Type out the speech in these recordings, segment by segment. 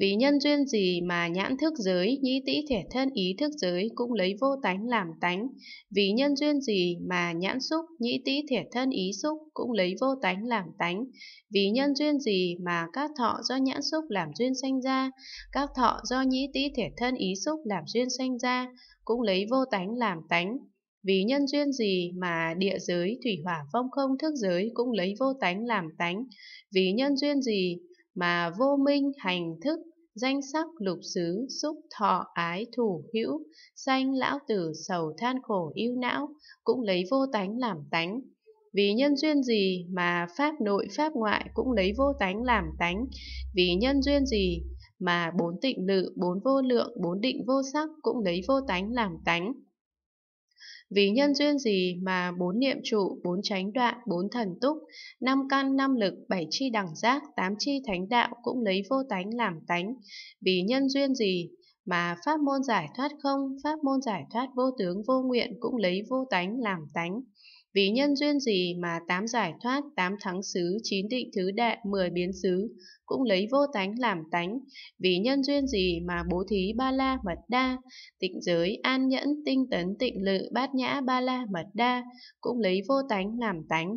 Vì nhân duyên gì mà nhãn thức giới, nhĩ tĩ thể thân ý thức giới cũng lấy vô tánh làm tánh? Vì nhân duyên gì mà nhãn xúc, nhĩ tĩ thể thân ý xúc cũng lấy vô tánh làm tánh? Vì nhân duyên gì mà các thọ do nhãn xúc làm duyên sanh ra, các thọ do nhĩ tĩ thể thân ý xúc làm duyên sanh ra cũng lấy vô tánh làm tánh? Vì nhân duyên gì mà địa giới, thủy hỏa phong không thức giới cũng lấy vô tánh làm tánh? Vì nhân duyên gì mà vô minh hành thức danh sắc lục xứ xúc thọ ái thủ hữu sanh lão tử sầu than khổ ưu não cũng lấy vô tánh làm tánh vì nhân duyên gì mà pháp nội pháp ngoại cũng lấy vô tánh làm tánh vì nhân duyên gì mà bốn tịnh lự bốn vô lượng bốn định vô sắc cũng lấy vô tánh làm tánh vì nhân duyên gì mà bốn niệm trụ, bốn chánh đoạn, bốn thần túc, năm căn, năm lực, bảy chi đẳng giác, tám chi thánh đạo cũng lấy vô tánh làm tánh. Vì nhân duyên gì mà pháp môn giải thoát không, pháp môn giải thoát vô tướng vô nguyện cũng lấy vô tánh làm tánh. Vì nhân duyên gì mà tám giải thoát, tám thắng xứ, chín định thứ đệ, mười biến xứ, cũng lấy vô tánh làm tánh. Vì nhân duyên gì mà bố thí ba la mật đa, tịnh giới, an nhẫn, tinh tấn, tịnh lự, bát nhã ba la mật đa, cũng lấy vô tánh làm tánh.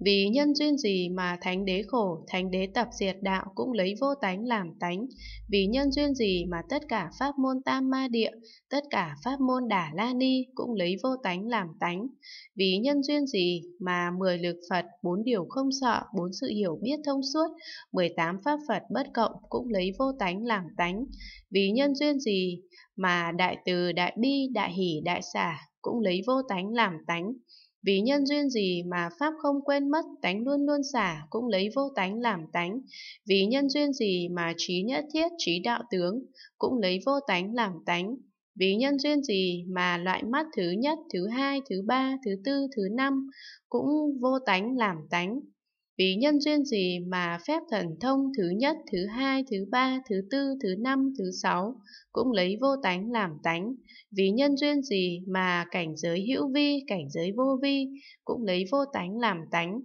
vì nhân duyên gì mà thánh đế khổ, thánh đế tập diệt đạo cũng lấy vô tánh làm tánh. Vì nhân duyên gì mà tất cả pháp môn tam ma địa, tất cả pháp môn đà la ni cũng lấy vô tánh làm tánh. Vì nhân duyên gì mà mười lực Phật, bốn điều không sợ, bốn sự hiểu biết thông suốt, 18 pháp Phật bất cộng cũng lấy vô tánh làm tánh. Vì nhân duyên gì mà đại từ, đại bi, đại hỷ, đại xả cũng lấy vô tánh làm tánh. Vì nhân duyên gì mà Pháp không quên mất, tánh luôn luôn xả, cũng lấy vô tánh làm tánh. Vì nhân duyên gì mà trí nhất thiết, trí đạo tướng, cũng lấy vô tánh làm tánh. Vì nhân duyên gì mà loại mắt thứ nhất, thứ hai, thứ ba, thứ tư, thứ năm, cũng vô tánh làm tánh. Vì nhân duyên gì mà phép thần thông thứ nhất, thứ hai, thứ ba, thứ tư, thứ năm, thứ sáu cũng lấy vô tánh làm tánh? Vì nhân duyên gì mà cảnh giới hữu vi, cảnh giới vô vi cũng lấy vô tánh làm tánh?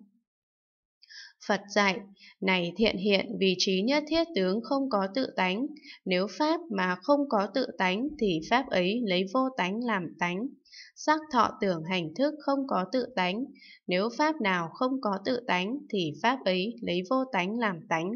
Phật dạy, này thiện hiện vì trí nhất thiết tướng không có tự tánh, nếu Pháp mà không có tự tánh thì Pháp ấy lấy vô tánh làm tánh. Sắc thọ tưởng hành thức không có tự tánh, nếu Pháp nào không có tự tánh thì Pháp ấy lấy vô tánh làm tánh.